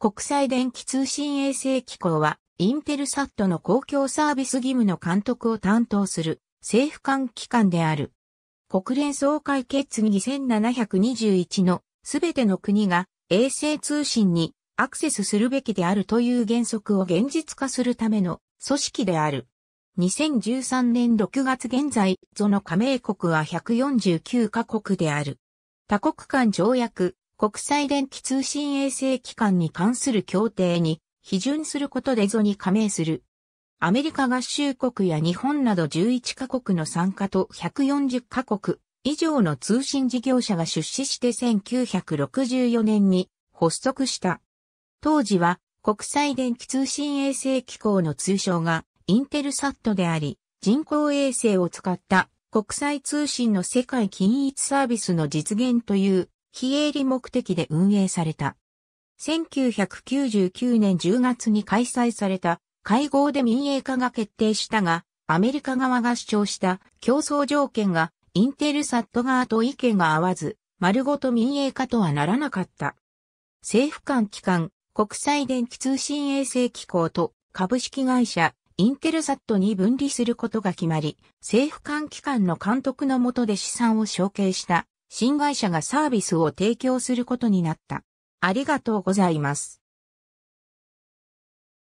国際電気通信衛星機構は、インテルサットの公共サービス義務の監督を担当する政府間機関である。国連総会決議2 7 2 1のすべての国が衛星通信にアクセスするべきであるという原則を現実化するための組織である。2013年6月現在、その加盟国は149カ国である。多国間条約、国際電気通信衛星機関に関する協定に批准することでゾに加盟する。アメリカ合衆国や日本など11カ国の参加と140カ国以上の通信事業者が出資して1964年に発足した。当時は国際電気通信衛星機構の通称がインテルサットであり、人工衛星を使った国際通信の世界均一サービスの実現という非営利目的で運営された。1999年10月に開催された会合で民営化が決定したが、アメリカ側が主張した競争条件がインテルサット側と意見が合わず、丸ごと民営化とはならなかった。政府間機関、国際電気通信衛星機構と株式会社、インテルサットに分離することが決まり、政府間機関の監督のもとで資産を承継した新会社がサービスを提供することになった。ありがとうございます。